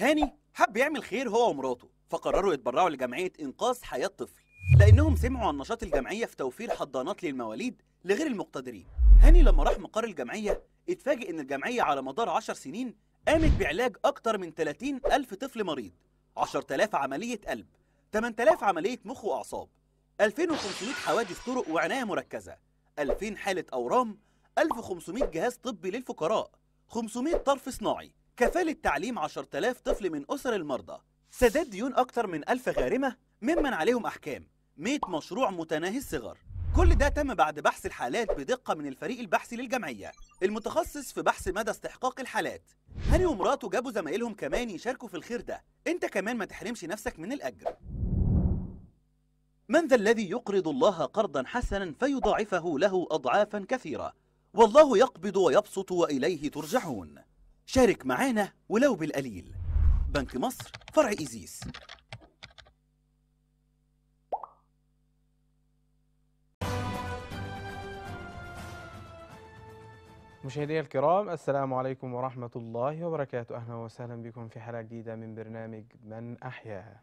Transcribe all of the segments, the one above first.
هاني حب يعمل خير هو ومراته فقرروا يتبرعوا لجمعية إنقاذ حياة طفل لأنهم سمعوا عن نشاط الجمعية في توفير حضانات للمواليد لغير المقتدرين هاني لما راح مقر الجمعية اتفاجئ إن الجمعية على مدار 10 سنين قامت بعلاج أكتر من 30 ألف طفل مريض 10000 عملية قلب 8000 عملية مخ وأعصاب 2500 حوادث طرق وعناية مركزة 2000 حالة أورام 1500 جهاز طبي للفقراء 500 طرف صناعي كفالة تعليم 10000 طفل من أسر المرضى سداد ديون أكتر من 1000 غارمة ممن عليهم أحكام 100 مشروع متناهي الصغر كل ده تم بعد بحث الحالات بدقة من الفريق البحثي للجمعية المتخصص في بحث مدى استحقاق الحالات هاني ومراته جابوا زمايلهم كمان يشاركوا في الخير ده انت كمان ما تحرمش نفسك من الأجر من ذا الذي يقرض الله قرضا حسنا فيضاعفه له أضعافا كثيرة والله يقبض ويبسط وإليه ترجعون شارك معانا ولو بالقليل بنك مصر فرع إيزيس مشاهدي الكرام السلام عليكم ورحمة الله وبركاته أهلا وسهلا بكم في حلقة جديدة من برنامج من أحياها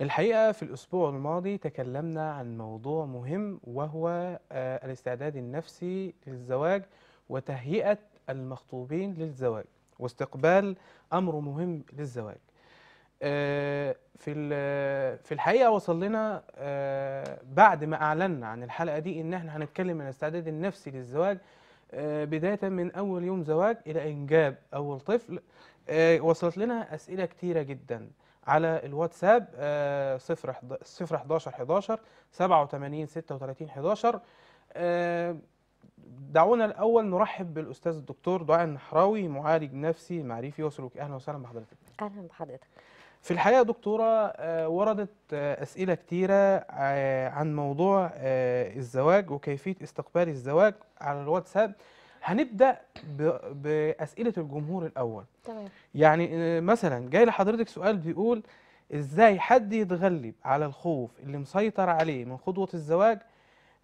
الحقيقة في الأسبوع الماضي تكلمنا عن موضوع مهم وهو آه، الاستعداد النفسي للزواج وتهيئة المخطوبين للزواج واستقبال امر مهم للزواج آه، في في الحقيقه وصل لنا آه، بعد ما اعلنا عن الحلقه دي ان احنا هنتكلم عن الاستعداد النفسي للزواج آه، بدايه من اول يوم زواج الى انجاب اول طفل وصلت لنا اسئله كثيره جدا على الواتساب 0 011 11 87 36 11 دعونا الاول نرحب بالاستاذ الدكتور دعاء النحراوي معالج نفسي معرفي وسلوكي اهلا وسهلا بحضرتك اهلا بحضرتك في الحقيقه دكتوره آه، وردت آه، اسئله كتيره آه، عن موضوع الزواج وكيفيه استقبال الزواج على الواتساب هنبدا باسئله الجمهور الاول تمام يعني مثلا جاي لحضرتك سؤال بيقول ازاي حد يتغلب على الخوف اللي مسيطر عليه من خطوه الزواج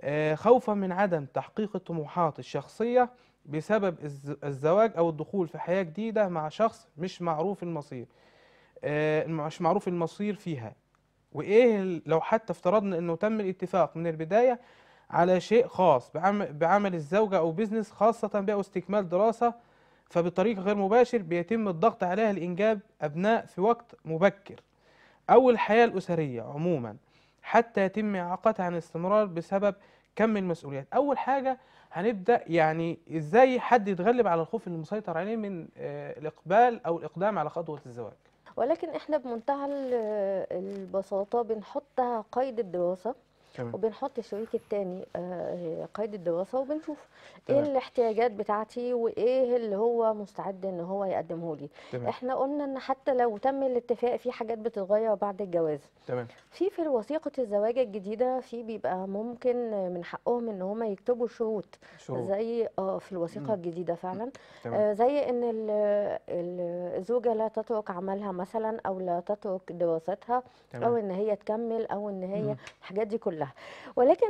آه، خوفا من عدم تحقيق الطموحات الشخصية بسبب الزواج أو الدخول في حياة جديدة مع شخص مش معروف المصير آه، مش معروف المصير فيها وإيه لو حتى افترضنا أنه تم الاتفاق من البداية على شيء خاص بعمل الزوجة أو بيزنس خاصة بقى استكمال دراسة فبطريقة غير مباشر بيتم الضغط عليها لإنجاب أبناء في وقت مبكر أو الحياة الأسرية عموما حتى يتم إعاقتها عن الاستمرار بسبب كم من المسؤوليات اول حاجه هنبدا يعني ازاي حد يتغلب على الخوف اللي مسيطر عليه من آه، الاقبال او الاقدام على خطوه الزواج ولكن احنا بمنتهى آه، البساطه بنحط قيد الدراسه تمام. وبنحط الشريك الثاني آه، آه، قيد الدراسه وبنشوف إيه تمام. ايه الاحتياجات بتاعتي وايه اللي هو مستعد ان هو يقدمه لي تمام. احنا قلنا ان حتى لو تم الاتفاق في حاجات بتتغير بعد الجواز تمام في في وثيقه الزواج الجديده في بيبقى ممكن من حقهم ان هم يكتبوا شروط, شروط. زي اه في الوثيقه مم. الجديده فعلا تمام. آه زي ان الزوجه لا تترك عملها مثلا او لا تترك دراستها تمام. او ان هي تكمل او ان هي الحاجات دي كلها كده ولكن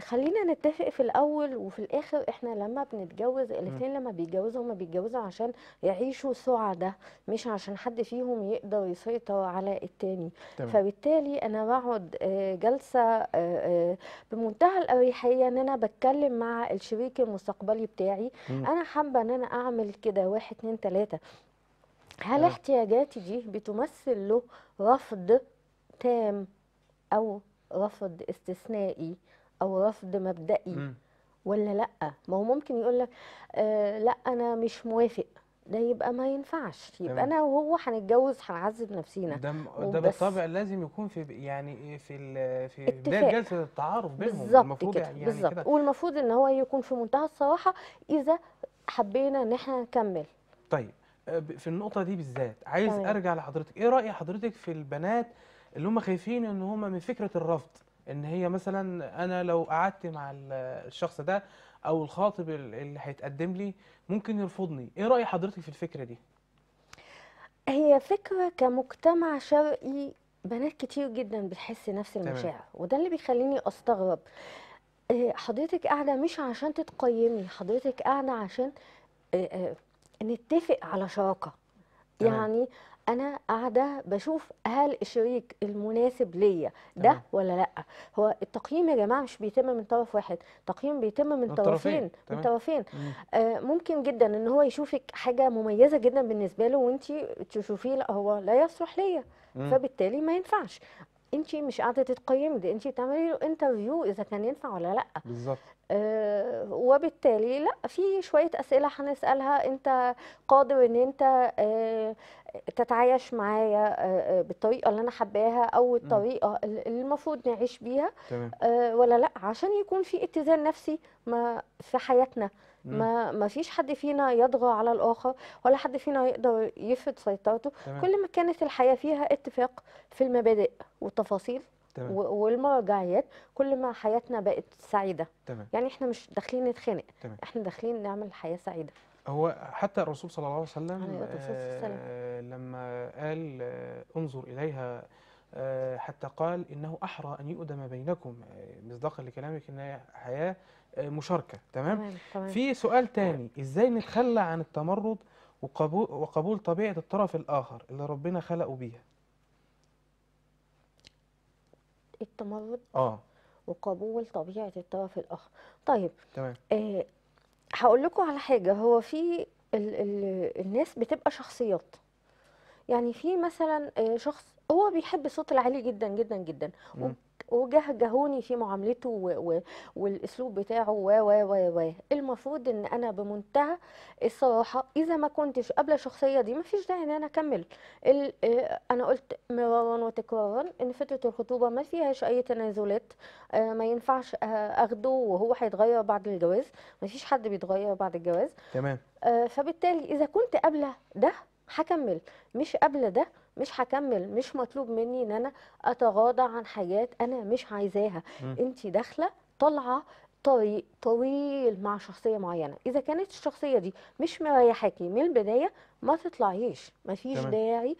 خلينا نتفق في الاول وفي الاخر احنا لما بنتجوز الاثنين لما بيتجوزوا هما بيتجوزوا عشان يعيشوا سعدة مش عشان حد فيهم يقدر يسيطر على الثاني تمام. فبالتالي انا بقعد جلسه بمنتهى الاريحيه ان انا بتكلم مع الشريك المستقبلي بتاعي مم. انا حابه ان انا اعمل كده واحد اتنين تلاته هل احتياجاتي دي بتمثل له رفض تام او رفض استثنائي او رفض مبدئي م. ولا لا ما هو ممكن يقول لك آه لا انا مش موافق ده يبقى ما ينفعش يبقى تمام. انا وهو هنتجوز هنعذب نفسينا ده ده بالطبع لازم يكون في يعني في في بدايه جلسه التعارف بينهم بالظبط المفروض يعني كده. يعني بالظبط كده والمفروض ان هو يكون في منتهى الصراحه اذا حبينا ان احنا نكمل طيب آه، في النقطه دي بالذات عايز طيب. ارجع لحضرتك ايه راي حضرتك في البنات اللي هم خايفين ان هم من فكره الرفض ان هي مثلا انا لو قعدت مع الشخص ده او الخاطب اللي هيتقدم لي ممكن يرفضني ايه راي حضرتك في الفكره دي هي فكره كمجتمع شرقي بنات كتير جدا بتحس نفس المشاعر تمام. وده اللي بيخليني استغرب آه، حضرتك قاعده مش عشان تتقيمي حضرتك قاعده عشان آه، آه، نتفق على شراكه يعني انا قاعده بشوف هل الشريك المناسب ليا ده تمام. ولا لا هو التقييم يا جماعه مش بيتم من طرف واحد التقييم بيتم من, من طرفين من طرفين آه ممكن جدا ان هو يشوفك حاجه مميزه جدا بالنسبه له وانت تشوفيه لا هو لا يصلح ليا فبالتالي ما ينفعش انت مش قاعده تتقيم ده انت بتعملي له انترفيو اذا كان ينفع ولا لا بالظبط آه وبالتالي لا في شويه اسئله هنسالها انت قادر ان انت آه تتعايش معايا آه, آه، بالطريقه اللي انا حباها او الطريقه اللي المفروض نعيش بيها آه ولا لا عشان يكون في اتزان نفسي ما في حياتنا ما ما فيش حد فينا يطغى على الاخر ولا حد فينا يقدر يفرض سيطرته تمام. كل ما كانت الحياه فيها اتفاق في المبادئ والتفاصيل تمام. والمرجعيات كل ما حياتنا بقت سعيده تمام. يعني احنا مش داخلين نتخانق احنا داخلين نعمل حياه سعيده هو حتى الرسول صلى الله عليه وسلم آه لما قال آه انظر اليها آه حتى قال انه احرى ان يؤدم بينكم آه، مصداقا لكلامك ان حياه آه، مشاركه تمام, في سؤال تاني ازاي نتخلى عن التمرد وقبول وقبول طبيعه الطرف الاخر اللي ربنا خلقه بيها التمرد اه وقبول طبيعه الطرف الاخر طيب تمام آه هقول لكم على حاجه هو في ال ال الناس بتبقى شخصيات يعني في مثلا آه، شخص هو بيحب الصوت العالي جدا جدا جدا وجهجهوني في معاملته و... و... والاسلوب بتاعه و و و و المفروض ان انا بمنتهى الصراحه اذا ما كنتش قابله الشخصيه دي مفيش داعي ان انا اكمل ال... آه، انا قلت مرارا وتكرارا ان فتره الخطوبه ما فيهاش اي تنازلات آه، ما ينفعش آه، اخده وهو هيتغير بعد الجواز مفيش حد بيتغير بعد الجواز تمام فبالتالي اذا كنت قابله ده هكمل مش قابله ده مش هكمل مش مطلوب مني ان انا اتغاضى عن حاجات انا مش عايزاها انت داخله طالعه طريق طويل مع شخصيه معينه اذا كانت الشخصيه دي مش مريحاكي من البدايه ما تطلعيش ما فيش داعي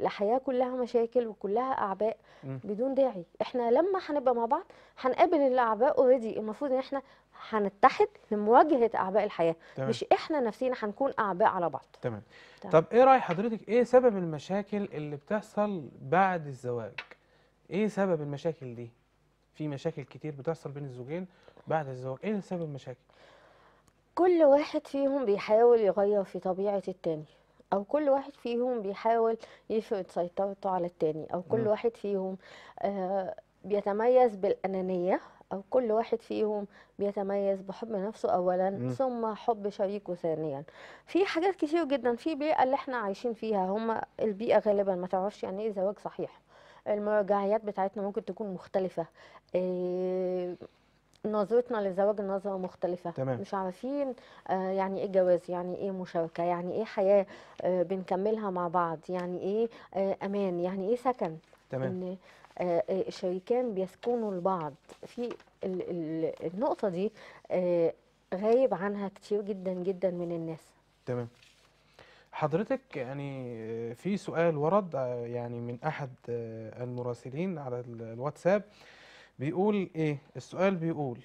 لحياه كلها مشاكل وكلها اعباء بدون داعي احنا لما هنبقى مع بعض هنقابل الاعباء اوريدي المفروض ان احنا هنتحد لمواجهه اعباء الحياه تمام. مش احنا نفسينا هنكون اعباء على بعض تمام. تمام طب ايه راي حضرتك ايه سبب المشاكل اللي بتحصل بعد الزواج ايه سبب المشاكل دي في مشاكل كتير بتحصل بين الزوجين بعد الزواج ايه سبب المشاكل كل واحد فيهم بيحاول يغير في طبيعه التاني او كل واحد فيهم بيحاول يفرض سيطرته على التاني او كل م. واحد فيهم آه بيتميز بالانانيه أو كل واحد فيهم بيتميز بحب نفسه أولا م. ثم حب شريكه ثانيا في حاجات كتير جدا في البيئة اللي احنا عايشين فيها هم البيئة غالبا ما تعرفش يعني ايه زواج صحيح المراجعيات بتاعتنا ممكن تكون مختلفة إيه نظرتنا للزواج نظرة مختلفة تمام. مش عارفين آه يعني ايه جواز يعني ايه مشاركة يعني ايه حياة آه بنكملها مع بعض يعني ايه آه امان يعني ايه سكن تمام إن الشريكان آه، آه، بيسكنوا لبعض في النقطة دي آه، غايب عنها كتير جدا جدا من الناس تمام حضرتك يعني في سؤال ورد يعني من أحد المراسلين على الواتساب بيقول إيه السؤال بيقول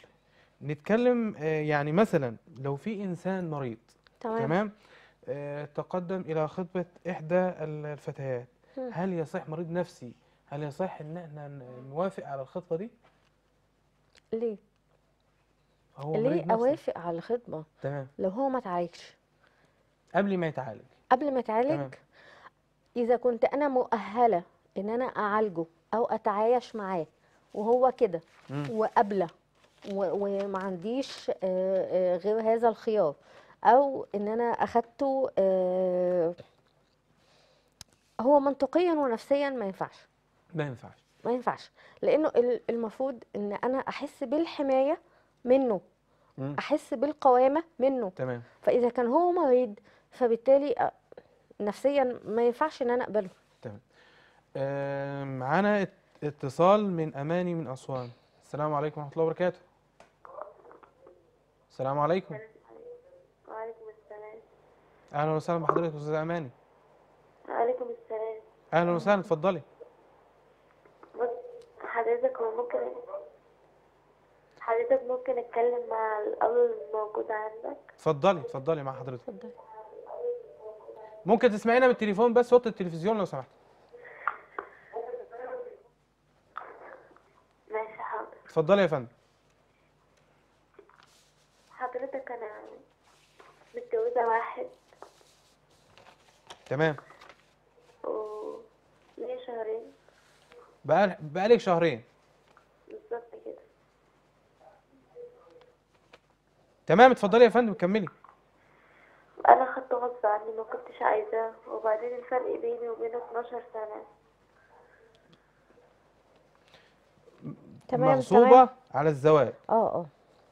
نتكلم يعني مثلا لو في إنسان مريض تمام, تمام تقدم إلى خطبة إحدى الفتيات هل يصح مريض نفسي هل يصح ان احنا نوافق على الخطبه دي ليه هو ليه اوافق على الخطبه تمام لو هو ما اتعالجش قبل ما يتعالج قبل ما يتعالج اذا كنت انا مؤهله ان انا اعالجه او اتعايش معاه وهو كده وقابله وما عنديش آه، آه، غير هذا الخيار او ان انا اخدته آه، هو منطقيا ونفسيا ما ينفعش ما ينفعش ما ينفعش لانه المفروض ان انا احس بالحمايه منه مم. احس بالقوامه منه تمام فاذا كان هو مريض فبالتالي آه، نفسيا ما ينفعش ان انا اقبله تمام آه معانا اتصال من اماني من اسوان السلام عليكم ورحمه الله وبركاته السلام عليكم وعليكم السلام اهلا وسهلا بحضرتك استاذه اماني وعليكم السلام اهلا وسهلا اتفضلي حضرتك ممكن حضرتك ممكن اتكلم مع الاب الموجود عندك اتفضلي اتفضلي مع حضرتك اتفضلي ممكن تسمعينا بالتليفون بس صوت التلفزيون لو سمحت ماشي حاضر اتفضلي يا فندم حضرتك انا متجوزه واحد تمام و ليه شهرين بقى بقالك شهرين بالظبط كده تمام اتفضلي يا فندم كملي انا خدت غصب عني ما كنتش عايزاه وبعدين الفرق بيني وبينه 12 سنه تمام مغصوبه تمام. على الزواج اه اه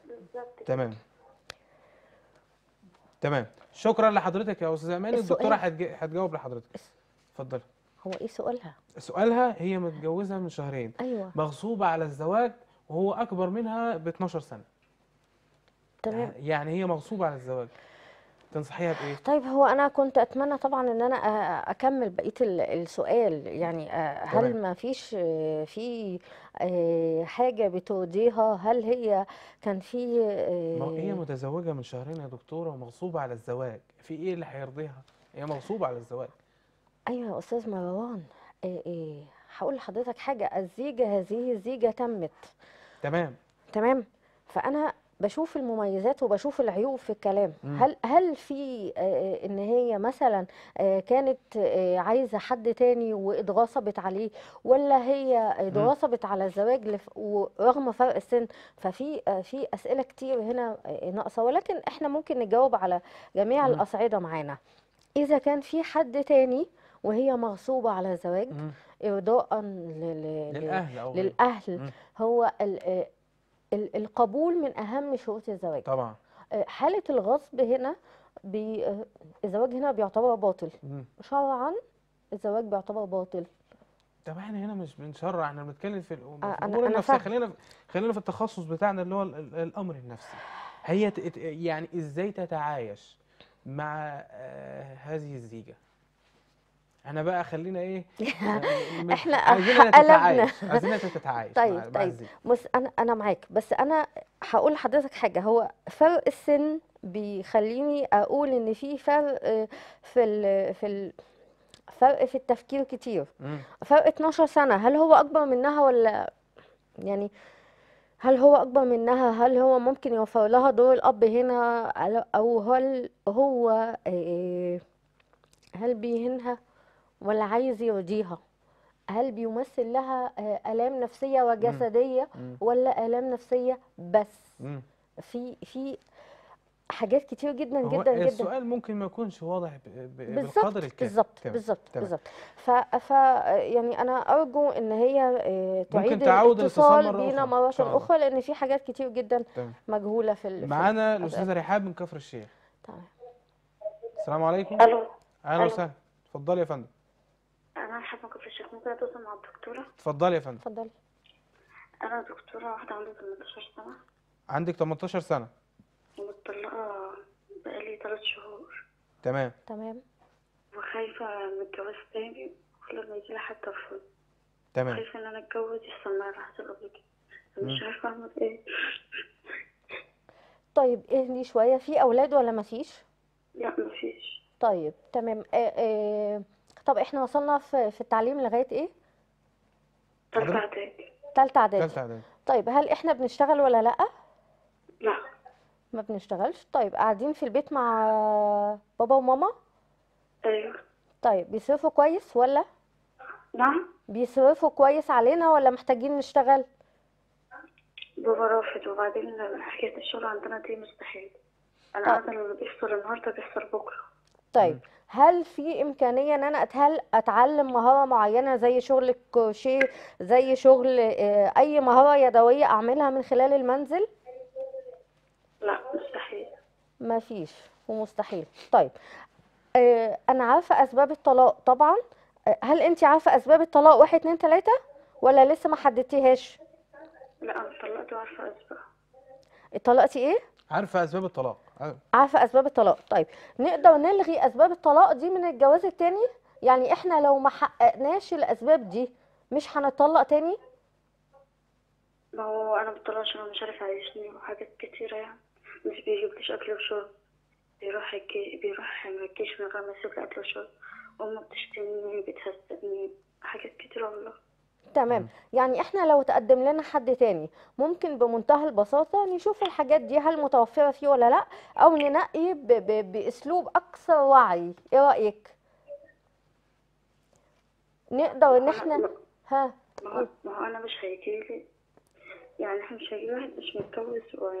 بالظبط تمام تمام شكرا لحضرتك يا استاذه اماني الدكتوره هتجاوب لحضرتك اتفضلي هو ايه سؤالها؟ سؤالها هي متجوزة من شهرين ايوه مغصوبة على الزواج وهو أكبر منها ب 12 سنة تمام يعني-, يعني هي مغصوبة على الزواج تنصحيها بايه؟ طيب هو انا كنت اتمنى طبعا ان انا اكمل بقيه السؤال يعني هل طبعا. ما فيش في آه، حاجه بتوديها هل هي كان في آه، هي متزوجه من شهرين يا دكتوره ومغصوبه على الزواج في ايه اللي هيرضيها؟ هي مغصوبه على الزواج ايوه يا استاذ مروان إيه إيه هقول لحضرتك حاجه الزيجه هذه الزيجه تمت تمام تمام فانا بشوف المميزات وبشوف العيوب في الكلام مم. هل هل في ان هي مثلا كانت عايزه حد تاني واتغصبت عليه ولا هي اتغصبت على الزواج ورغم فرق السن ففي في اسئله كتير هنا ناقصه ولكن احنا ممكن نجاوب على جميع الاصعده معانا اذا كان في حد تاني وهي مغصوبه على زواج ارضاء للاهل للاهل هو آه، القبول من اهم شروط الزواج طبعا آه، حاله الغصب هنا بي آه، الزواج هنا بيعتبر باطل شرعا الزواج بيعتبر باطل طب احنا هنا مش بنشرع احنا بنتكلم في الامور النفسيه خلينا خلينا في التخصص بتاعنا اللي هو الامر النفسي هي يعني ازاي تتعايش مع هذه الزيجه احنا بقى خلينا ايه آه، احنا عايزين تتعايش عايزين تتعايش طيب طيب بص انا انا معاك بس انا هقول لحضرتك حاجه هو فرق السن بيخليني اقول ان في فرق آه، في ال في ال فرق في التفكير كتير مم. فرق 12 سنه هل هو اكبر منها ولا يعني هل هو اكبر منها هل هو ممكن يوفر لها دور الاب هنا او هل هو آه، هل بيهنها ولا عايز يرضيها هل بيمثل لها آه، الام نفسيه وجسديه ولا الام نفسيه بس في في حاجات كتير جدا جدا جدا السؤال ممكن ما يكونش واضح بالقدر الكافي بالظبط بالظبط بالظبط ف يعني انا ارجو ان هي آه، تعيد الاتصال بينا مره اخرى لان في حاجات كتير جدا تمام. مجهوله في معانا الاستاذه رحاب من كفر الشيخ تمام السلام عليكم الو اهلا وسهلا اتفضلي يا فندم انا حسن في الشيخ ممكن اتواصل مع الدكتوره اتفضلي يا فندم اتفضلي انا دكتوره واحده عندي 18 سنه عندك 18 سنه ومطلقه بقالي 3 شهور تمام تمام وخايفه من الجواز تاني كل ما يجي لي حتى رفض تمام خايفه ان انا اتجوز يحصل معايا راحه قبل كده مش عارفه اعمل ايه طيب اهني شويه في اولاد ولا مفيش لا مفيش طيب تمام آه آه طب احنا وصلنا في, في التعليم لغايه ايه؟ ثالثه اعدادي ثالثه اعدادي طيب هل احنا بنشتغل ولا لا؟ لا ما بنشتغلش طيب قاعدين في البيت مع بابا وماما؟ ايوه طيب بيصرفوا كويس ولا؟ نعم بيصرفوا كويس علينا ولا محتاجين نشتغل؟ بابا رافض وبعدين حكاية الشغل عندنا دي مستحيل أنا طيب. قاعدة اللي بيحصل النهاردة بيحصل بكرة طيب م. هل في امكانيه ان انا هل اتعلم مهاره معينه زي شغل الكروشيه زي شغل آه، اي مهاره يدويه اعملها من خلال المنزل لا مستحيل مفيش ومستحيل طيب آه، انا عارفه اسباب الطلاق طبعا آه، هل انت عارفه اسباب الطلاق واحد اتنين تلاته ولا لسه ما حددتيهاش لا انا اتطلقت وعارفه اسباب اتطلقتي ايه عارفه اسباب الطلاق أيوة. عارفه اسباب الطلاق طيب نقدر نلغي اسباب الطلاق دي من الجواز التاني يعني احنا لو ما حققناش الاسباب دي مش هنطلق تاني ما هو انا بطلعش انا مش عارف عايشني وحاجات كتيره يعني مش بيجيبليش اكل وشرب بيروح بيروح مركش من غير ما يسيب اكل وشرب امه بتشتمني بتهزقني حاجات كتيره والله تمام يعني احنا لو تقدم لنا حد تاني ممكن بمنتهى البساطه نشوف الحاجات دي هل متوفره فيه ولا لا او ننقي ب ب باسلوب اكثر وعي ايه رايك نقدر ان احنا ها ما هو انا مش هيجيلي يعني احنا مش هيجيلي واحد مش متجوز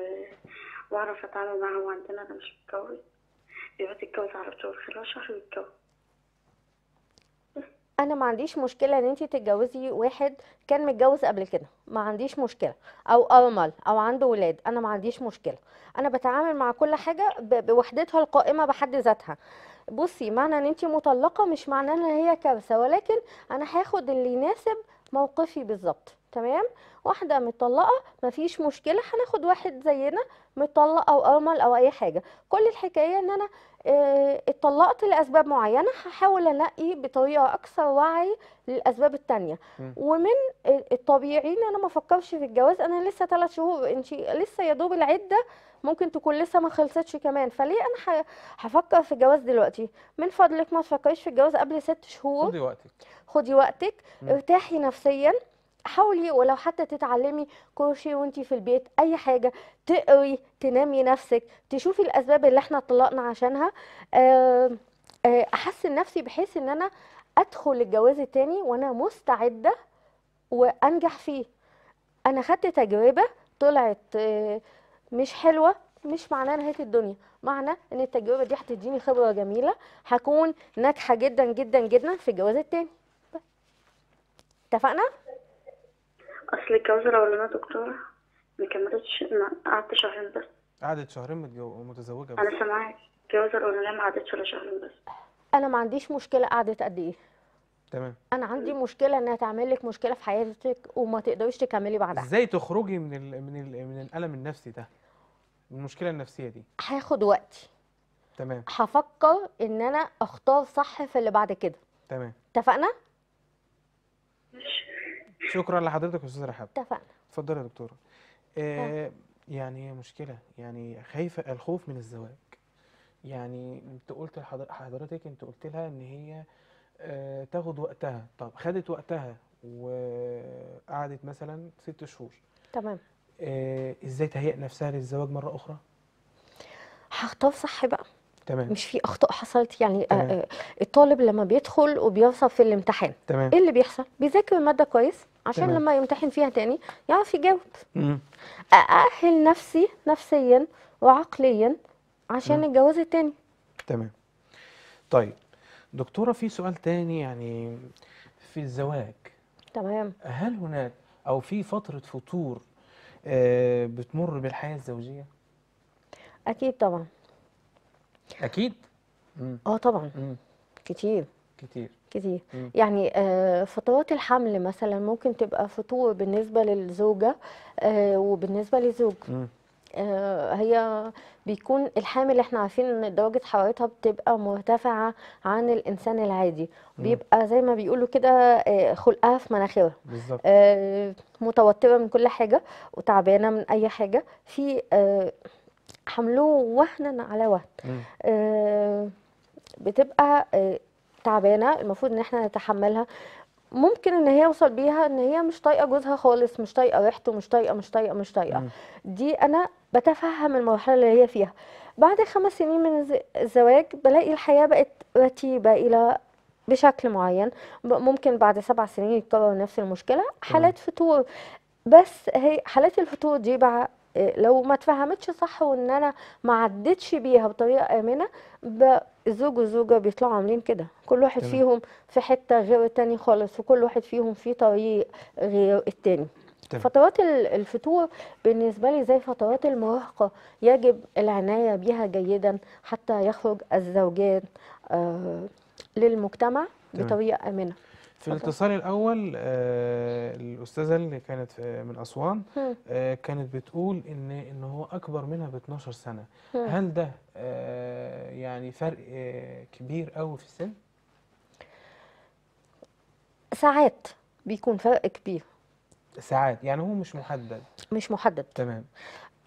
واعرف اتعامل معاه وعندنا انا مش متجوز يبقى تتجوز على طول خلال شهر يتجوز انا ما عنديش مشكله ان انت تتجوزي واحد كان متجوز قبل كده ما عنديش مشكله او ارمل او عنده ولاد انا ما عنديش مشكله انا بتعامل مع كل حاجه بوحدتها القائمه بحد ذاتها بصي معنى ان انت مطلقه مش معناه ان هي كارثه ولكن انا هاخد اللي يناسب موقفي بالظبط تمام واحده مطلقه مفيش مشكله هناخد واحد زينا مطلق او ارمل او اي حاجه كل الحكايه ان انا آه، اتطلقت لاسباب معينه هحاول انقي بطريقه اكثر وعي للاسباب الثانيه ومن الطبيعي ان انا ما افكرش في الجواز انا لسه ثلاث شهور انت لسه يا دوب العده ممكن تكون لسه ما خلصتش كمان فليه انا هفكر في الجواز دلوقتي من فضلك ما تفكريش في الجواز قبل ست شهور خدي وقتك خدي وقتك ارتاحي نفسيا حاولي ولو حتى تتعلمي كروشيه وانتي في البيت اي حاجه تقري تنامي نفسك تشوفي الاسباب اللي احنا طلقنا عشانها آه، احسن نفسي بحيث ان انا ادخل الجواز التاني وانا مستعده وانجح فيه انا خدت تجربه طلعت آه، مش حلوه مش معناه نهايه الدنيا معنى ان التجربه دي هتديني خبره جميله هكون ناجحه جدا جدا جدا في الجواز التاني اتفقنا اصل الجواز ولا يا دكتوره ما كملتش ما قعدت شهرين بس قعدت شهرين متجو... متزوجه بس انا سامعاك الجواز الاولاني ما قعدتش ولا شهرين بس انا ما عنديش مشكله قعدت قد ايه تمام انا عندي مشكله انها تعمل لك مشكله في حياتك وما تقدريش تكملي بعدها ازاي تخرجي من الـ من الـ من الالم النفسي ده المشكله النفسيه دي هاخد وقتي تمام هفكر ان انا اختار صح في اللي بعد كده تمام اتفقنا ماشي شكرا لحضرتك استاذه رحاب اتفقنا اتفضلي يا دكتوره آه, آه. يعني مشكله يعني خايفه الخوف من الزواج يعني انت قلت لحضرتك انت قلت لها ان هي آه تاخد وقتها طب خدت وقتها وقعدت مثلا ست شهور تمام آه ازاي تهيئ نفسها للزواج مره اخرى هختار صح بقى تمام مش في اخطاء حصلت يعني آه، تمام. آه، الطالب لما بيدخل وبيوصل في الامتحان تمام. ايه اللي بيحصل بيذاكر الماده كويس عشان تمام. لما يمتحن فيها تاني يعرف يجاوب أأهل نفسي نفسيا وعقليا عشان الجواز التاني تمام طيب دكتورة في سؤال تاني يعني في الزواج تمام هل هناك أو في فترة فتور آه بتمر بالحياة الزوجية؟ أكيد طبعا أكيد؟ اه طبعا مم. كتير كتير كتير مم. يعني فترات آه، الحمل مثلا ممكن تبقى فتور بالنسبه للزوجه آه، وبالنسبه للزوج مم. آه، هي بيكون الحامل احنا عارفين ان درجه حرارتها بتبقى مرتفعه عن الانسان العادي بيبقى زي ما بيقولوا كده خلقها في مناخيرها متوتره من كل حاجه وتعبانه من اي حاجه في حمله وهنا على وهن بتبقى تعبانه المفروض ان احنا نتحملها ممكن ان هي يوصل بيها ان هي مش طايقه جوزها خالص مش طايقه ريحته مش طايقه مش طايقه مش طايقه دي انا بتفهم المرحله اللي هي فيها بعد خمس سنين من الزواج بلاقي الحياه بقت رتيبه الى بشكل معين ممكن بعد سبع سنين يتكرر نفس المشكله حالات فتور بس هي حالات الفتور دي بقى آه، لو ما اتفهمتش صح وان انا ما عدتش بيها بطريقه امنه الزوج والزوجه بيطلعوا عاملين كده كل واحد تمام. فيهم في حته غير الثاني خالص وكل واحد فيهم في طريق غير الثاني فترات الفتور بالنسبه لي زي فترات المراهقه يجب العنايه بها جيدا حتى يخرج الزوجان آه، للمجتمع تمام. بطريقه امنه في الاتصال الاول آه، الاستاذه اللي كانت من اسوان آه، كانت بتقول ان ان هو اكبر منها ب 12 سنه هل ده يعني فرق آه، كبير قوي في السن ساعات بيكون فرق كبير ساعات يعني هو مش محدد مش محدد تمام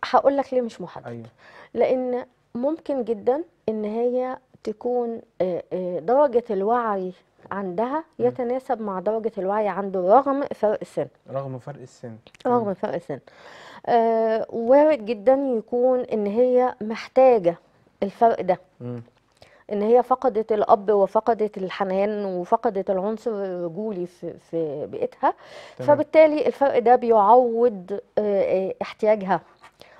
هقول لك ليه مش محدد أيوه. لان ممكن جدا ان هي تكون آه، آه، درجه الوعي عندها يتناسب مع درجة الوعي عنده رغم فرق السن رغم فرق السن رغم فرق السن آه وارد جدا يكون ان هي محتاجة الفرق ده ان هي فقدت الاب وفقدت الحنان وفقدت العنصر الرجولي في, في بيئتها فبالتالي الفرق ده بيعوض آه، آه، احتياجها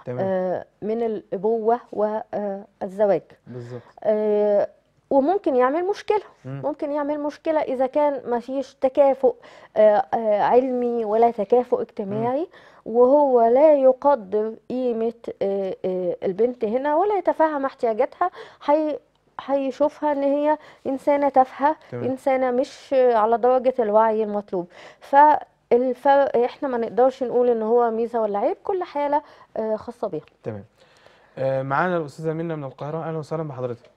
اه من الابوه والزواج بالظبط آه، وممكن يعمل مشكله ممكن يعمل مشكله اذا كان ما فيش تكافؤ آه، آه، علمي ولا تكافؤ اجتماعي وهو لا يقدر قيمه آه، البنت هنا ولا يتفهم احتياجاتها حي هيشوفها ان هي انسانه تافهه انسانه مش على درجه الوعي المطلوب ف احنا ما نقدرش نقول ان هو ميزه ولا عيب كل حاله خاصه بيها تمام معانا الاستاذه منى من القاهره اهلا وسهلا بحضرتك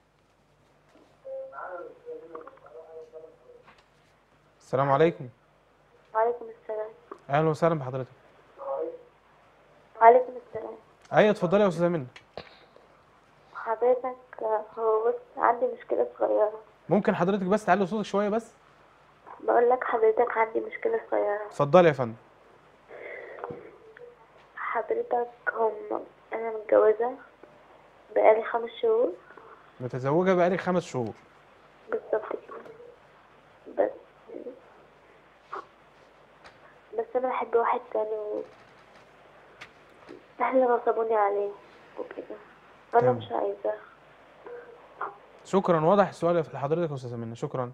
السلام عليكم وعليكم السلام اهلا وسهلا بحضرتك وعليكم السلام ايوه اتفضلي يا استاذه منى حضرتك هو بص عندي مشكله صغيره ممكن حضرتك بس تعلي صوتك شويه بس بقول لك حضرتك عندي مشكله صغيره اتفضلي يا فندم حضرتك هم انا متجوزه بقالي خمس شهور متزوجه بقالي خمس شهور بالظبط أنا بحب واحد و أهلي غصبوني عليه وكده أنا مش عايزة شكرا واضح السؤال لحضرتك يا أستاذة منى شكرا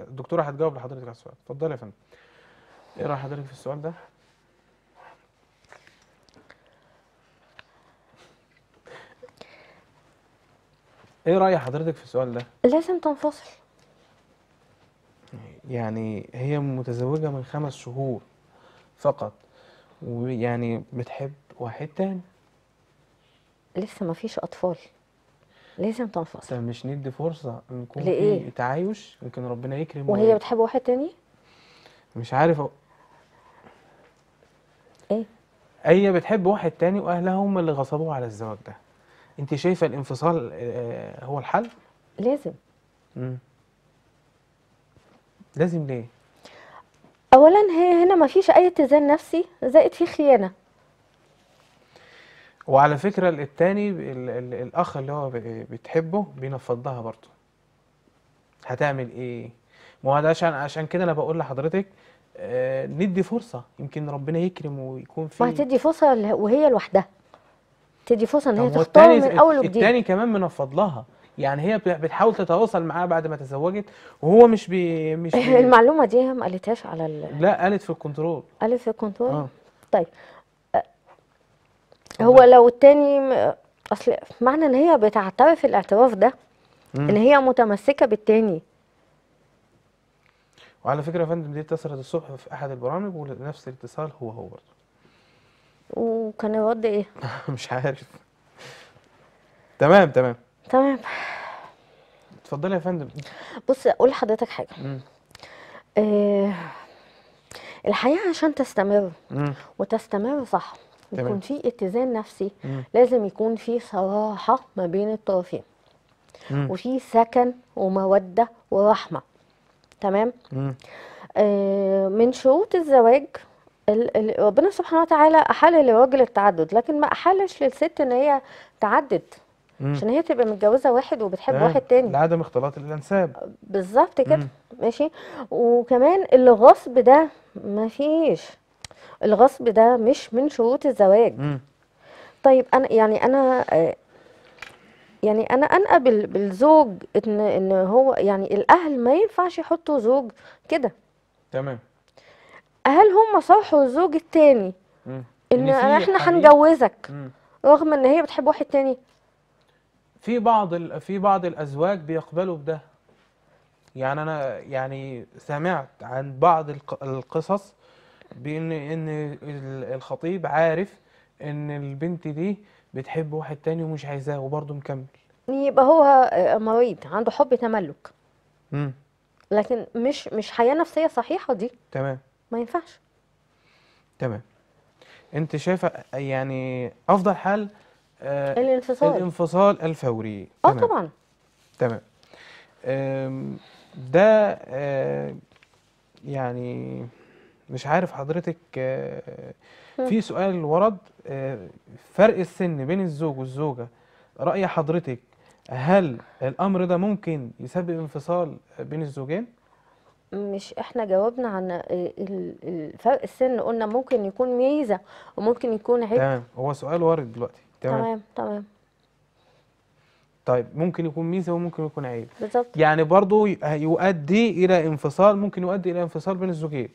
الدكتورة هتجاوب لحضرتك على السؤال اتفضلي يا فندم إيه رأي حضرتك في السؤال ده؟ ايه رأي حضرتك في السؤال ده؟ لازم تنفصل يعني هي متزوجة من خمس شهور فقط ويعني بتحب واحد تاني لسه ما فيش اطفال لازم تنفصل طب مش ندي فرصه نكون لإيه؟ في تعايش يمكن ربنا يكرم وهي بتحب واحد تاني مش عارف أ... ايه هي بتحب واحد تاني واهلها هم اللي غصبوها على الزواج ده انت شايفه الانفصال آه، هو الحل لازم مم. لازم ليه اولا هي هنا مفيش اي اتزان نفسي زائد في خيانه وعلى فكره التاني الاخ اللي هو بتحبه بينفضها برضه هتعمل ايه ما هو عشان عشان كده انا بقول لحضرتك آه ندي فرصه يمكن ربنا يكرم ويكون في ما تدي فرصه وهي لوحدها تدي فرصه ان هي تختار من اول وجديد التاني كمان منفض لها يعني هي بتحاول تتواصل معاه بعد ما تزوجت وهو مش بي مش بي المعلومه دي ما قالتهاش على ال... لا قالت في الكنترول قالت في الكنترول آه. طيب هو لو التاني اصل معنى ان هي بتعترف الاعتراف ده مم. ان هي متمسكه بالتاني وعلى فكره يا فندم دي اتصلت الصبح في احد البرامج ونفس الاتصال هو هو برضه وكان الرد ايه مش عارف تمام تمام تمام اتفضلي يا فندم بص اقول لحضرتك حاجه امم آه الحياه عشان تستمر مم. وتستمر صح يكون في اتزان نفسي مم. لازم يكون في صراحه ما بين الطرفين مم. وفي سكن وموده ورحمه تمام مم. آه من شروط الزواج ربنا سبحانه وتعالى احل للراجل التعدد لكن ما احلش للست ان هي تعدد عشان هي تبقى متجوزه واحد وبتحب واحد تاني لعدم اختلاط الانساب بالظبط كده مم. ماشي وكمان الغصب ده ما فيش الغصب ده مش من شروط الزواج مم. طيب انا يعني انا يعني انا انقبل بالزوج ان ان هو يعني الاهل ما ينفعش يحطوا زوج كده تمام هل هم صاحوا الزوج التاني ان, إن احنا هنجوزك رغم ان هي بتحب واحد تاني في بعض ال... في بعض الازواج بيقبلوا بده يعني انا يعني سمعت عن بعض القصص بان ان الخطيب عارف ان البنت دي بتحب واحد تاني ومش عايزاه وبرضه مكمل يبقى هو آه، مريض عنده حب تملك امم لكن مش مش حياه نفسيه صحيحه دي تمام ما ينفعش تمام انت شايفه يعني افضل حل آه الانفصال الانفصال الفوري اه طبعا تمام ده آه، يعني مش عارف حضرتك آه، في سؤال ورد آه، فرق السن بين الزوج والزوجة رأي حضرتك هل الأمر ده ممكن يسبب انفصال بين الزوجين؟ مش احنا جاوبنا عن فرق السن قلنا ممكن يكون ميزة وممكن يكون عيب تمام هو سؤال ورد دلوقتي تمام تمام تمام طيب ممكن يكون ميزه وممكن يكون عيب بالظبط يعني برضه يؤدي الى انفصال ممكن يؤدي الى انفصال بين الزوجين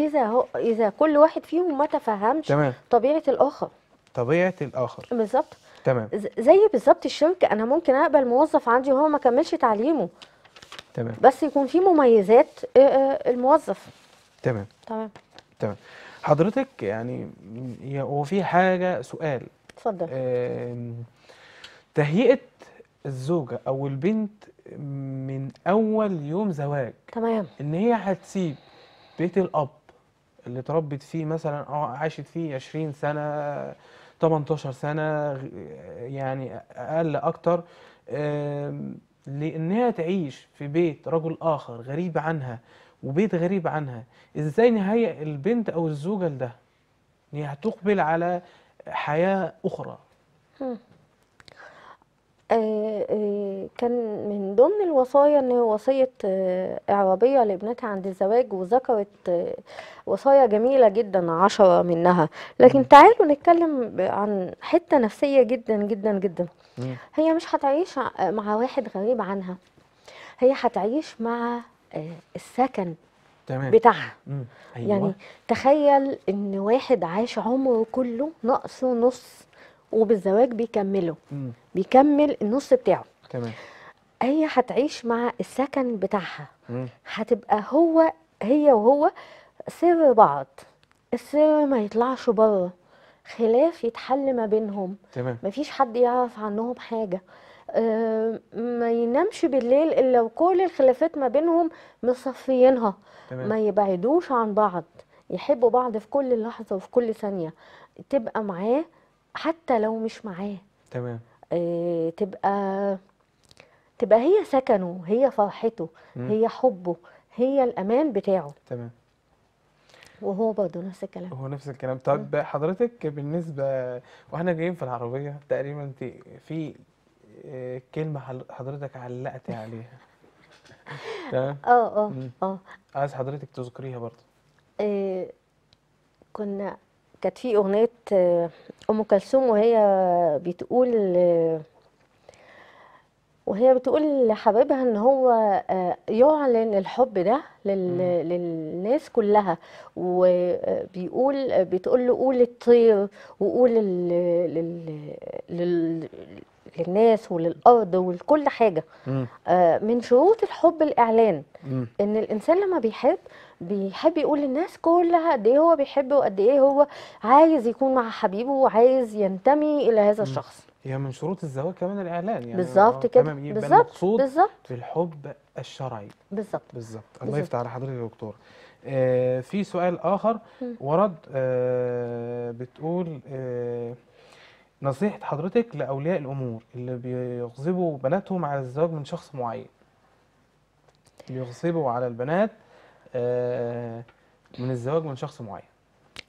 اذا هو اذا كل واحد فيهم ما تفهمش تمام. طبيعه الاخر طبيعه الاخر بالظبط تمام زي بالظبط الشركه انا ممكن اقبل موظف عندي وهو ما كملش تعليمه تمام بس يكون في مميزات الموظف تمام تمام تمام حضرتك يعني هو في حاجه سؤال اتفضل تهيئه الزوجه او البنت من اول يوم زواج تمام ان هي هتسيب بيت الاب اللي تربت فيه مثلا آه، عاشت فيه 20 سنه 18 سنه يعني اقل اكتر لانها تعيش في بيت رجل اخر غريب عنها وبيت غريب عنها ازاي نهيئ البنت او الزوجه لده هي يعني هتقبل على حياة أخرى آه، آه، كان من ضمن الوصايا ان وصيه آه، اعرابيه لابنتها عند الزواج وذكرت وصايا جميله جدا عشرة منها لكن تعالوا نتكلم عن حته نفسيه جدا جدا جدا هي مش هتعيش مع واحد غريب عنها هي هتعيش مع السكن تمام. بتاعها أيوة. يعني تخيل ان واحد عاش عمره كله ناقصه نص وبالزواج بيكمله مم. بيكمل النص بتاعه تمام هي هتعيش مع السكن بتاعها هتبقى هو هي وهو سر بعض السر ما يطلعش بره خلاف يتحل ما بينهم تمام مفيش حد يعرف عنهم حاجه ما ينامش بالليل الا وكل الخلافات ما بينهم مصفيينها ما يبعدوش عن بعض يحبوا بعض في كل لحظه وفي كل ثانيه تبقى معاه حتى لو مش معاه تمام آه، تبقى تبقى هي سكنه هي فرحته هي حبه هي الامان بتاعه تمام وهو برضه نفس الكلام هو نفس الكلام طب حضرتك بالنسبه واحنا جايين في العربيه تقريبا في كلمة حضرتك علقتي عليها تمام اه اه اه عايز حضرتك تذكريها برضه آه، كنا كانت في أغنية آه، أم كلثوم وهي بتقول آه، وهي بتقول لحبيبها ان هو يعلن الحب ده لل... للناس كلها وبيقول بتقول له قول الطير وقول لل... لل... لل... للناس وللارض ولكل حاجه مم. آه من شروط الحب الاعلان مم. ان الانسان لما بيحب بيحب يقول للناس كلها قد ايه هو بيحبه وقد ايه هو عايز يكون مع حبيبه وعايز ينتمي الى هذا الشخص هي من شروط الزواج كمان الاعلان يعني بالظبط آه، كده بالظبط بالظبط في الحب الشرعي بالظبط بالظبط الله يفتح على حضرتك يا دكتور آه في سؤال اخر ورد آه بتقول آه نصيحة حضرتك لأولياء الأمور اللي بيغصبوا بناتهم على الزواج من شخص معين بيغصبوا على البنات آه، من الزواج من شخص معين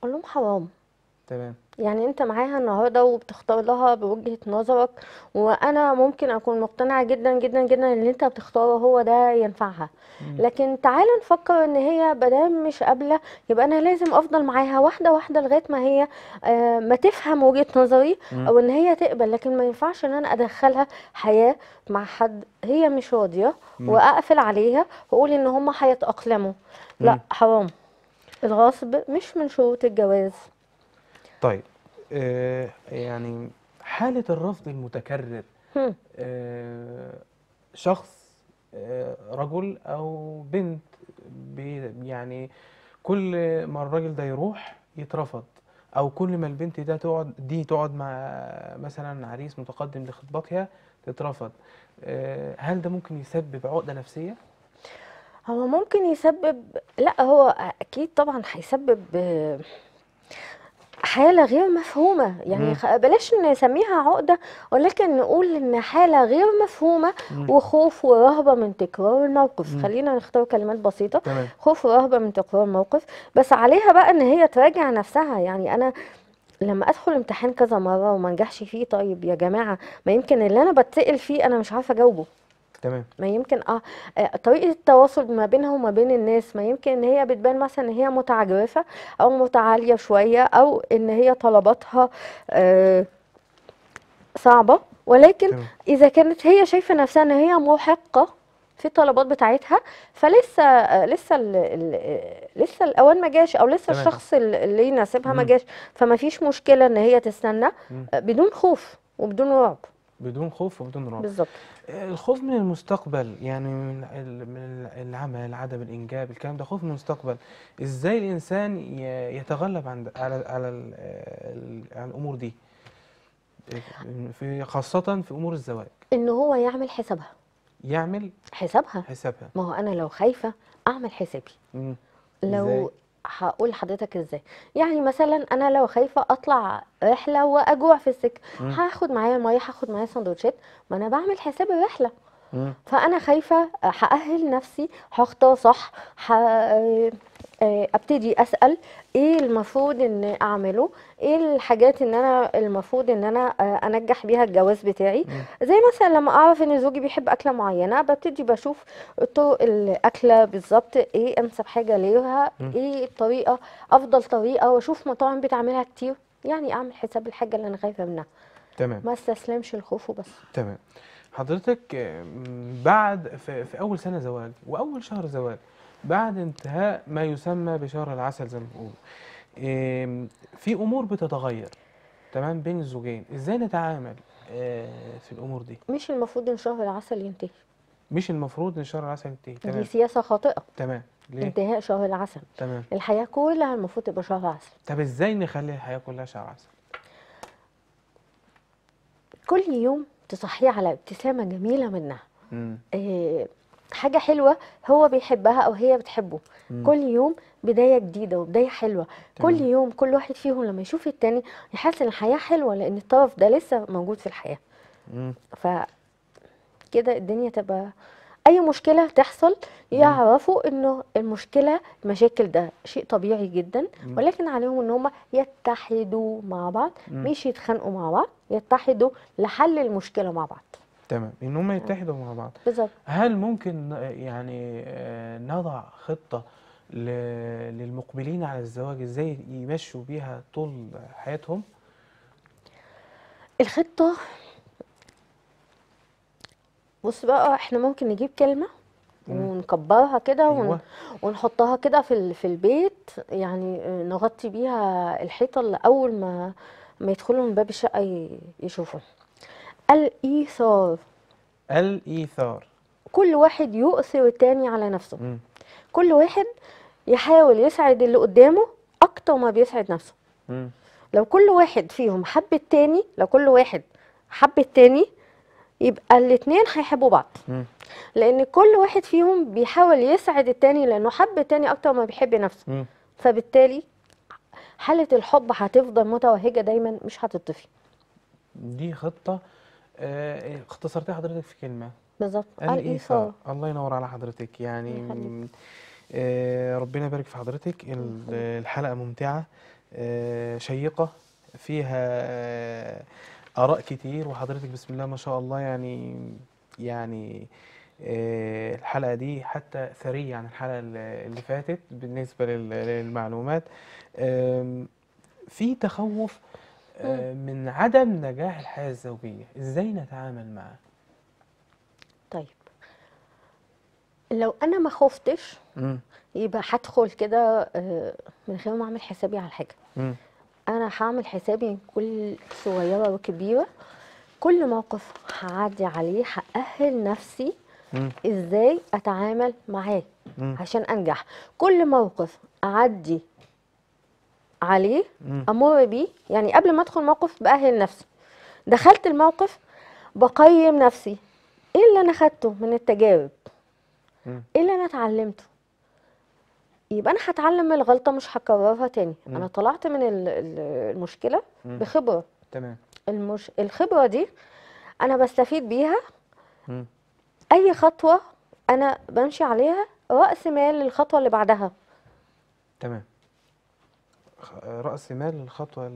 قول لهم حرام تمام يعني انت معاها النهارده وبتختار لها بوجهه نظرك وانا ممكن اكون مقتنعه جدا جدا جدا ان اللي انت بتختاره هو ده ينفعها مم. لكن تعال نفكر ان هي بدام مش قابله يبقى انا لازم افضل معاها واحده واحده لغايه ما هي آه ما تفهم وجهه نظري مم. او ان هي تقبل لكن ما ينفعش ان انا ادخلها حياه مع حد هي مش راضيه واقفل عليها واقول ان هم هيتاقلموا لا حرام الغصب مش من شروط الجواز طيب آه يعني حالة الرفض المتكرر آه شخص آه رجل أو بنت بي يعني كل ما الراجل ده يروح يترفض أو كل ما البنت ده تقعد دي تقعد مع مثلا عريس متقدم لخطبتها تترفض آه هل ده ممكن يسبب عقدة نفسية؟ هو ممكن يسبب لا هو أكيد طبعا هيسبب آه، حالة غير مفهومة يعني مم. بلاش نسميها عقدة ولكن نقول إن حالة غير مفهومة مم. وخوف ورهبة من تكرار الموقف مم. خلينا نختار كلمات بسيطة تمام. خوف ورهبة من تكرار الموقف بس عليها بقى إن هي تراجع نفسها يعني أنا لما ادخل امتحان كذا مره وما انجحش فيه طيب يا جماعه ما يمكن اللي انا بتسال فيه انا مش عارفه اجاوبه تمام ما يمكن آه،, اه طريقه التواصل ما بينها وما بين الناس ما يمكن ان هي بتبان مثلا ان هي متعجرفه او متعاليه شويه او ان هي طلباتها آه صعبه ولكن تمام. اذا كانت هي شايفه نفسها ان هي محقه في الطلبات بتاعتها فلسه آه، لسه الـ الـ آه، لسه الاوان ما جاش او لسه تمام. الشخص اللي يناسبها ما جاش فما فيش مشكله ان هي تستنى بدون خوف وبدون رعب بدون خوف وبدون رعب بالظبط آه، الخوف من المستقبل يعني من العمل عدم الانجاب الكلام ده خوف من المستقبل ازاي الانسان يتغلب عن على على الامور دي في خاصه في امور الزواج ان هو يعمل حسابها يعمل حسابها حسابها ما هو انا لو خايفه اعمل حسابي لو هقول لحضرتك ازاي يعني مثلا انا لو خايفه اطلع رحله واجوع في السكه هاخد معايا ميه هاخد معايا سندوتشات ما انا بعمل حساب الرحله فانا خايفه هاهل نفسي هختار صح آه، ابتدي اسال ايه المفروض ان اعمله ايه الحاجات ان انا المفروض ان انا آه، انجح بيها الجواز بتاعي زي مثلا لما اعرف ان زوجي بيحب اكله معينه ببتدي بشوف طرق الاكله بالظبط ايه انسب حاجه ليها ايه الطريقه افضل طريقه واشوف مطاعم بتعملها كتير يعني اعمل حساب الحاجه اللي انا خايفه منها تمام ما استسلمش الخوف وبس تمام حضرتك آه، بعد في, في اول سنه زواج واول شهر زواج بعد انتهاء ما يسمى بشهر العسل زي ما بنقول في امور بتتغير تمام بين الزوجين ازاي نتعامل آه، في الامور دي مش المفروض ان شهر العسل ينتهي مش المفروض ان شهر العسل ينتهي تمام دي سياسه خاطئه تمام ليه؟ انتهاء شهر العسل تمام الحياه كلها المفروض تبقى شهر عسل طب ازاي نخلي الحياه كلها شهر عسل كل يوم تصحيه على ابتسامه جميله منها امم إيه حاجه حلوه هو بيحبها او هي بتحبه مم. كل يوم بدايه جديده وبدايه حلوه تمام. كل يوم كل واحد فيهم لما يشوف التاني يحس ان الحياه حلوه لان الطرف ده لسه موجود في الحياه ف كده الدنيا تبقى اي مشكله تحصل يعرفوا انه المشكله المشاكل ده شيء طبيعي جدا مم. ولكن عليهم ان هم يتحدوا مع بعض مم. مش يتخانقوا مع بعض يتحدوا لحل المشكله مع بعض تمام ان هم يتحدوا مع بعض بالظبط هل ممكن يعني آه، نضع خطه للمقبلين على الزواج ازاي يمشوا بيها طول حياتهم الخطه بص بقى احنا ممكن نجيب كلمه ونكبرها كده أيوة. ونحطها كده في في البيت يعني آه، نغطي بيها الحيطه اللي اول ما ما يدخلوا من باب الشقه يشوفوا الايثار الايثار كل واحد يؤثر الثاني على نفسه م. كل واحد يحاول يسعد اللي قدامه اكتر ما بيسعد نفسه م. لو كل واحد فيهم حب الثاني لو كل واحد حب الثاني يبقى الاثنين هيحبوا بعض م. لان كل واحد فيهم بيحاول يسعد الثاني لانه حب الثاني اكتر ما بيحب نفسه م. فبالتالي حاله الحب هتفضل متوهجه دايما مش هتطفي دي خطه آه، اختصرتي حضرتك في كلمه بالظبط الايثار آه، الله ينور على حضرتك يعني آه، ربنا يبارك في حضرتك الحلقه ممتعه شيقه فيها اراء كتير وحضرتك بسم الله ما شاء الله يعني يعني الحلقه دي حتى ثريه عن الحلقه اللي فاتت بالنسبه للمعلومات في تخوف آه، من عدم نجاح الحياة الزوجية ازاي نتعامل معاه طيب لو انا ما خفتش مم. يبقى هدخل كده آه، من غير ما اعمل حسابي على حاجه مم. انا هعمل حسابي كل صغيره وكبيره كل موقف هعدي عليه هاهل نفسي مم. ازاي اتعامل معاه عشان انجح كل موقف اعدي عليه امر بيه يعني قبل ما ادخل موقف باهل نفسي دخلت الموقف بقيم نفسي ايه اللي انا خدته من التجارب ايه اللي انا اتعلمته يبقى انا هتعلم من الغلطه مش هكررها تاني مم. انا طلعت من المشكله مم. بخبره تمام المش... الخبره دي انا بستفيد بيها مم. اي خطوه انا بمشي عليها راس مال للخطوه اللي بعدها تمام راس مال الخطوه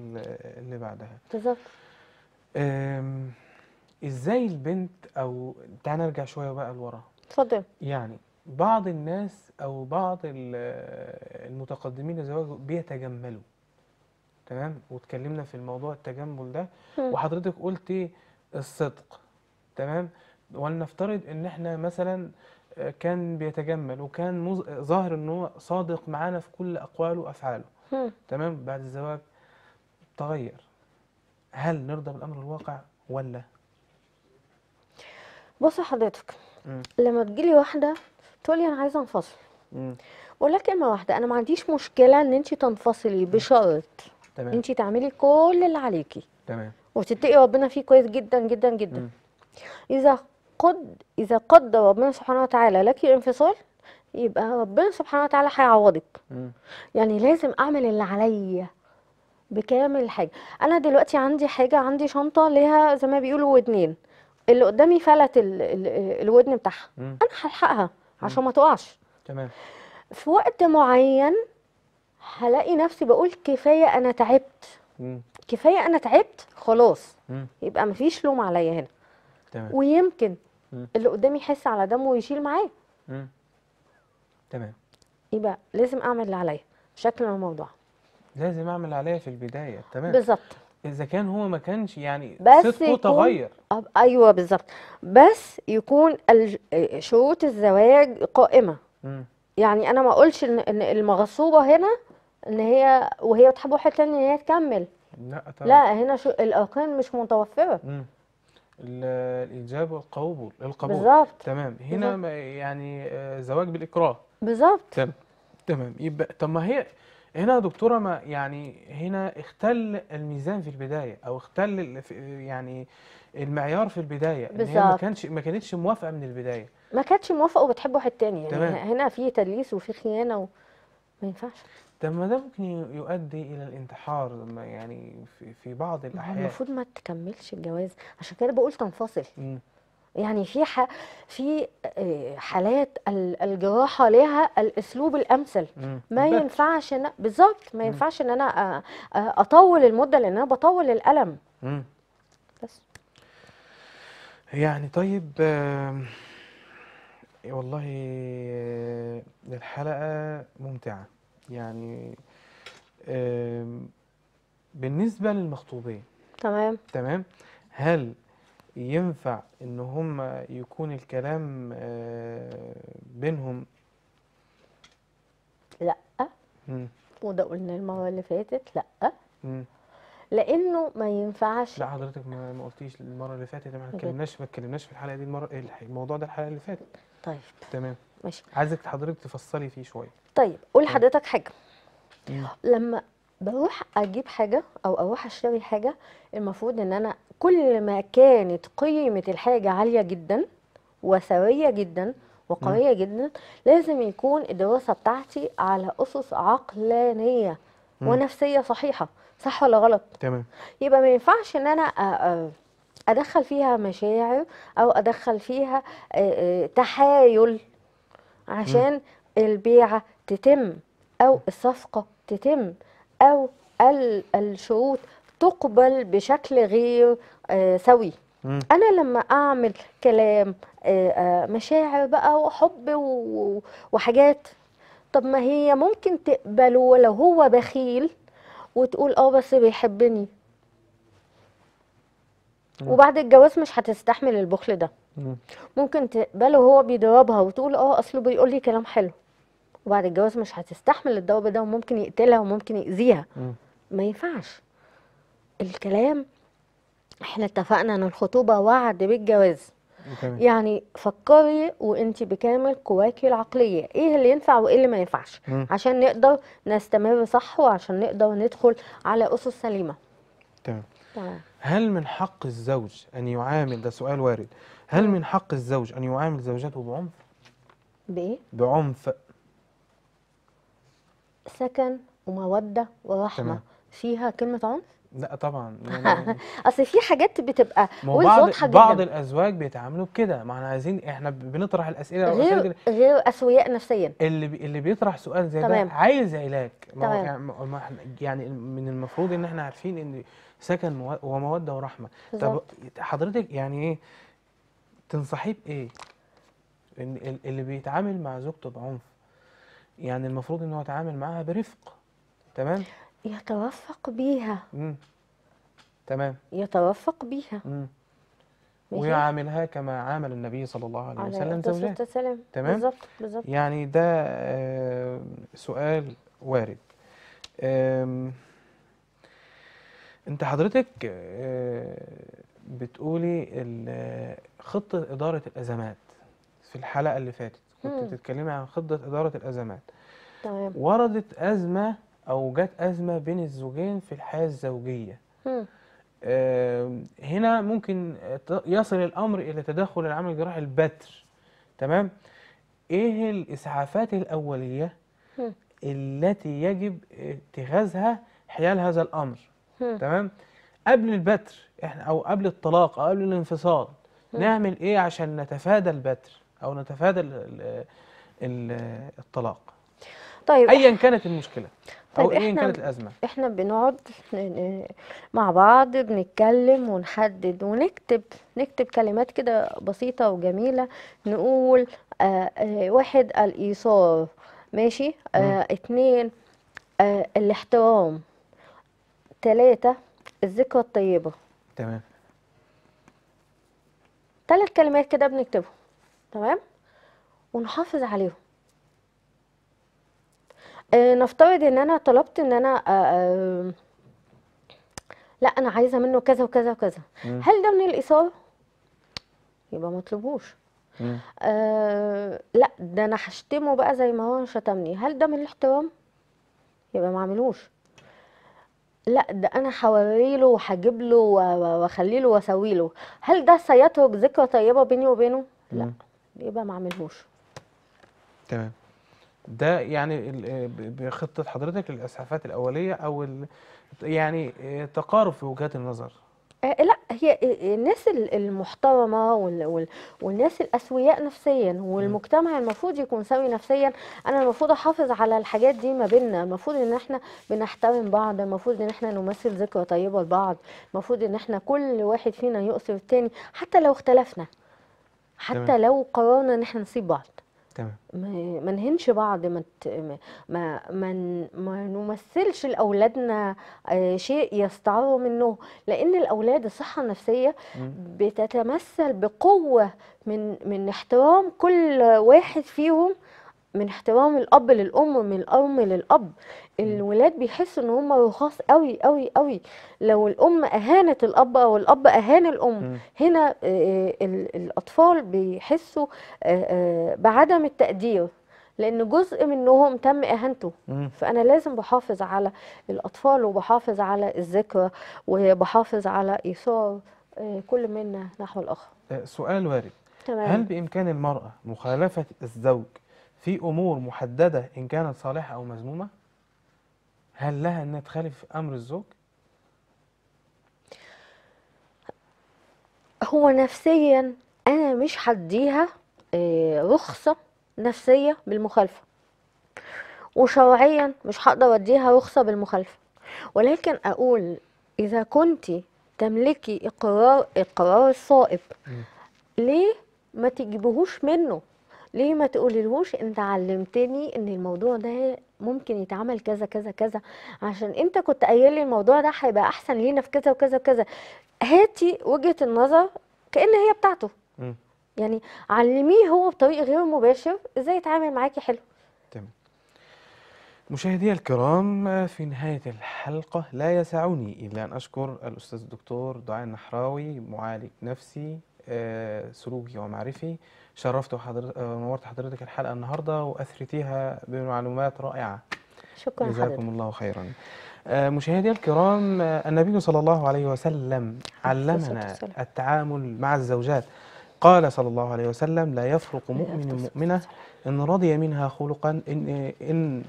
اللي بعدها بالظبط ازاي البنت او تعالى نرجع شويه بقى لورا اتفضل يعني بعض الناس او بعض المتقدمين الزواج بيتجملوا تمام واتكلمنا في الموضوع التجمل ده وحضرتك قلتي الصدق تمام ولنفترض ان احنا مثلا آه، كان بيتجمل وكان ظاهر ان هو صادق معانا في كل اقواله وافعاله تمام بعد الزواج تغير هل نرضى بالامر الواقع ولا بص حضرتك لما تجيلي واحده تقول لي انا عايزه انفصل اقول لك كلمه واحده انا ما عنديش مشكله ان انت تنفصلي بشرط تمام انت تعملي كل اللي عليكي تمام وتتقي ربنا فيه كويس جدا جدا جدا مم. اذا قد اذا قدر ربنا سبحانه وتعالى لك الانفصال يبقى ربنا سبحانه وتعالى هيعوضك يعني لازم اعمل اللي عليا بكامل حاجة انا دلوقتي عندي حاجه عندي شنطه ليها زي ما بيقولوا ودنين اللي قدامي فلت الـ الـ الودن بتاعها انا هلحقها عشان ما تقعش تمام في وقت معين هلاقي نفسي بقول كفايه انا تعبت مم. كفايه انا تعبت خلاص مم. يبقى مفيش لوم عليا هنا تمام ويمكن مم. اللي قدامي يحس على دمه ويشيل معاه تمام يبقى لازم اعمل اللي عليا شكل الموضوع لازم اعمل عليا في البدايه تمام بالظبط اذا كان هو ما كانش يعني صدقه تغير ايوه بالظبط بس يكون شروط الزواج قائمه م. يعني انا ما اقولش ان المغصوبه هنا ان هي وهي بتحب واحد تاني ان هي تكمل لا طبعا لا هنا شو الاركان مش متوفره م. الايجاب والقبول القبول بالظبط تمام هنا بالزبط. يعني آه، زواج بالاكراه بالظبط تمام تمام يبقى طب ما هي هنا يا دكتوره ما يعني هنا اختل الميزان في البدايه او اختل يعني المعيار في البدايه ان هي ما كانتش كانش ما كانتش موافقه من البدايه ما كانتش موافقه وبتحب واحد تاني يعني تمام هنا هنا في تدليس وفي خيانه وما ينفعش طب ما ده ممكن يؤدي الى الانتحار ما يعني في في بعض الاحيان المفروض ما تكملش الجواز عشان كده بقول تنفصل يعني في ح... في آه، حالات الجراحه لها الاسلوب الامثل ما ينفعش إن... بالظبط ما ينفعش ان انا اطول المده لان انا بطول الالم بس يعني طيب والله آه، الحلقه ممتعه يعني بالنسبه للمخطوبين تمام تمام هل ينفع ان هم يكون الكلام آه، بينهم لا مم. وده قلنا المره اللي فاتت لا مم. لانه ما ينفعش لا حضرتك ما, قلتيش المره اللي فاتت ما اتكلمناش ما اتكلمناش في الحلقه دي المره الموضوع ده الحلقه اللي فاتت طيب تمام ماشي عايزك حضرتك تفصلي فيه شويه طيب قول لحضرتك حاجه مم. لما بروح اجيب حاجه او اروح اشتري حاجه المفروض ان انا كل ما كانت قيمة الحاجة عالية جدا وسوية جدا وقوية م. جدا لازم يكون الدراسة بتاعتي على أسس عقلانية م. ونفسية صحيحة صح ولا غلط؟ تمام يبقى ما ينفعش إن أنا أدخل فيها مشاعر أو أدخل فيها تحايل عشان م. البيعة تتم أو الصفقة تتم أو الشروط تقبل بشكل غير آه، سوي انا لما اعمل كلام آه، آه، مشاعر بقى وحب وحاجات طب ما هي ممكن تقبله ولو هو بخيل وتقول اه بس بيحبني وبعد الجواز مش هتستحمل البخل ده ممكن تقبله وهو بيضربها وتقول اه اصله بيقول لي كلام حلو وبعد الجواز مش هتستحمل الضرب ده وممكن يقتلها وممكن يأذيها ما ينفعش الكلام احنا اتفقنا ان الخطوبه وعد بالجواز مكمل. يعني فكري وانت بكامل قواكي العقليه ايه اللي ينفع وايه اللي ما ينفعش مم. عشان نقدر نستمر صح وعشان نقدر ندخل على اسس سليمه تمام تمام هل من حق الزوج ان يعامل ده سؤال وارد هل من حق الزوج ان يعامل زوجته بعنف بايه بعنف سكن وموده ورحمه تمام. فيها كلمه عنف لا طبعا اصل في حاجات بتبقى واضحه جدا بعض الازواج بيتعاملوا بكده ما احنا عايزين احنا بنطرح الاسئله غير غير اسوياء نفسيا اللي بي... اللي بيطرح سؤال زي طبعاً. ده عايز علاج ما طبعاً. يعني، ما احنا يعني من المفروض ان احنا عارفين ان سكن وموده ورحمه طب حضرتك يعني ايه تنصحيه بايه؟ إن اللي بيتعامل مع زوجته بعنف يعني المفروض ان هو يتعامل معاها برفق تمام يتوفق بيها مم. تمام يتوفق بيها مم. ويعاملها كما عامل النبي صلى الله عليه وسلم زوجها تمام بالظبط بالظبط يعني ده آه، سؤال وارد انت حضرتك آه، بتقولي خطة إدارة الأزمات في الحلقة اللي فاتت كنت بتتكلمي عن خطة إدارة الأزمات تمام وردت أزمة أو جت أزمة بين الزوجين في الحياة الزوجية هنا ممكن يصل الأمر إلى تدخل العمل الجراحي البتر تمام إيه الإسعافات الأولية التي يجب اتخاذها حيال هذا الأمر تمام قبل البتر احنا او قبل الطلاق او قبل الانفصال نعمل ايه عشان نتفادى البتر او نتفادى ال ال الطلاق طيب ايا كانت المشكله او طيب ايا كانت الازمه احنا بنقعد مع بعض بنتكلم ونحدد ونكتب نكتب كلمات كده بسيطه وجميله نقول آه آه واحد الايثار ماشي آه اتنين آه الاحترام تلاتة الذكرى الطيبة تمام تلات كلمات كده بنكتبهم تمام ونحافظ عليهم آه، نفترض ان انا طلبت ان انا آه، آه، لا انا عايزه منه كذا وكذا وكذا مم. هل ده من الايثار يبقى ما اطلبوش آه لا ده انا هشتمه بقى زي ما هو شتمني هل ده من الاحترام يبقى ما اعملوش لا ده انا هوري له وهجيب له واخلي له واسوي له هل ده سيترك ذكرى طيبه بيني وبينه لا يبقى ما اعملهوش تمام ده يعني آه، بخطه حضرتك للاسعافات الاوليه او يعني آه، تقارب في وجهات النظر آه، لا هي الناس المحترمه والناس الاسوياء نفسيا والمجتمع المفروض يكون سوي نفسيا انا المفروض احافظ على الحاجات دي ما بيننا المفروض ان احنا بنحترم بعض المفروض ان احنا نمثل ذكرى طيبه لبعض المفروض ان احنا كل واحد فينا يؤثر التاني حتى لو اختلفنا حتى لو قررنا ان احنا نسيب بعض تمام ما نهنش بعض ما ما ما, ما نمثلش لاولادنا آه، شيء يستعاروا منه لان الاولاد الصحه النفسيه بتتمثل بقوه من من احترام كل واحد فيهم من احترام الاب للام من الام للاب الولاد بيحسوا ان هم رخاص قوي قوي قوي لو الام اهانت الاب او الاب اهان الام م. هنا آه، آه، الاطفال بيحسوا آه، بعدم التقدير لان جزء منهم تم اهانته فانا لازم بحافظ على الاطفال وبحافظ على الذكرى وبحافظ على ايثار كل منا نحو الاخر سؤال وارد تمام. هل بامكان المراه مخالفه الزوج في امور محدده ان كانت صالحه او مذمومه هل لها أنها تخالف أمر الزوج؟ هو نفسيا أنا مش هديها آه، رخصة نفسية بالمخالفة وشرعيا مش هقدر أديها رخصة بالمخالفة ولكن أقول إذا كنت تملكي القرار القرار الصائب ليه ما تجيبهوش منه ليه ما تقوليلهوش انت علمتني ان الموضوع ده ممكن يتعمل كذا كذا كذا عشان انت كنت قايل لي الموضوع ده هيبقى احسن لينا في كذا وكذا وكذا هاتي وجهه النظر كان هي بتاعته م. يعني علميه هو بطريق غير مباشر ازاي يتعامل معاكي حلو تمام مشاهدي الكرام في نهاية الحلقة لا يسعني إلا أن أشكر الأستاذ الدكتور دعاء النحراوي معالج نفسي آه، سلوكي ومعرفي شرفت وحضرت آه، نورت حضرتك الحلقه النهارده واثرتيها بمعلومات رائعه شكرا جزاكم الله خيرا آه، مشاهدي الكرام آه، النبي صلى الله عليه وسلم علمنا التعامل مع الزوجات قال صلى الله عليه وسلم لا يفرق مؤمن مؤمنة إن رضي منها خلقا إن, إن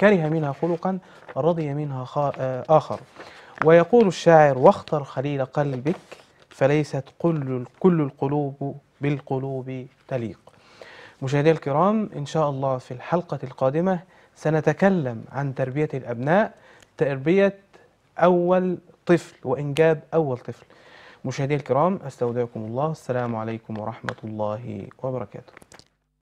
كره منها خلقا رضي منها آخر ويقول الشاعر واختر خليل قلبك فليست كل القلوب بالقلوب تليق مشاهدي الكرام إن شاء الله في الحلقة القادمة سنتكلم عن تربية الأبناء تربية أول طفل وإنجاب أول طفل مشاهدي الكرام أستودعكم الله السلام عليكم ورحمة الله وبركاته